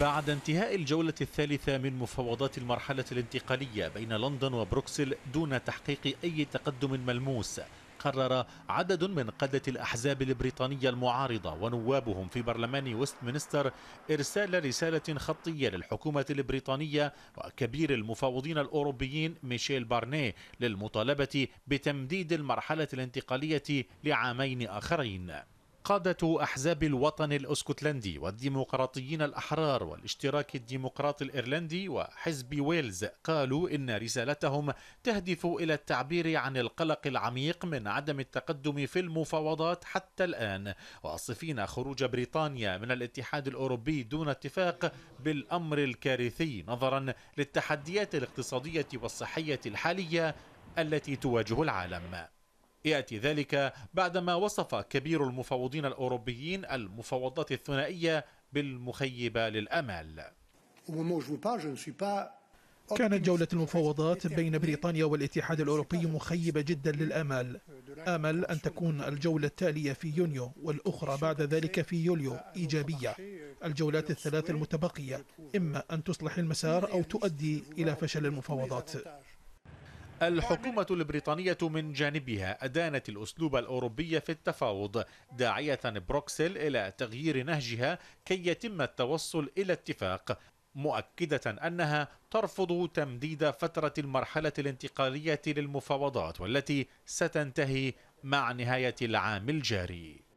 بعد انتهاء الجولة الثالثة من مفاوضات المرحلة الانتقالية بين لندن وبروكسل دون تحقيق أي تقدم ملموس قرر عدد من قادة الأحزاب البريطانية المعارضة ونوابهم في برلمان ويستمنستر إرسال رسالة خطية للحكومة البريطانية وكبير المفاوضين الأوروبيين ميشيل بارني للمطالبة بتمديد المرحلة الانتقالية لعامين آخرين قادة أحزاب الوطن الأسكتلندي والديمقراطيين الأحرار والاشتراك الديمقراطي الإيرلندي وحزب ويلز قالوا إن رسالتهم تهدف إلى التعبير عن القلق العميق من عدم التقدم في المفاوضات حتى الآن واصفين خروج بريطانيا من الاتحاد الأوروبي دون اتفاق بالأمر الكارثي نظرا للتحديات الاقتصادية والصحية الحالية التي تواجه العالم يأتي ذلك بعدما وصف كبير المفوضين الأوروبيين المفاوضات الثنائية بالمخيبة للامال كانت جولة المفاوضات بين بريطانيا والاتحاد الأوروبي مخيبة جدا للأمل آمل أن تكون الجولة التالية في يونيو والأخرى بعد ذلك في يوليو إيجابية الجولات الثلاث المتبقية إما أن تصلح المسار أو تؤدي إلى فشل المفاوضات الحكومة البريطانية من جانبها أدانت الأسلوب الأوروبي في التفاوض داعية بروكسل إلى تغيير نهجها كي يتم التوصل إلى اتفاق مؤكدة أنها ترفض تمديد فترة المرحلة الانتقالية للمفاوضات والتي ستنتهي مع نهاية العام الجاري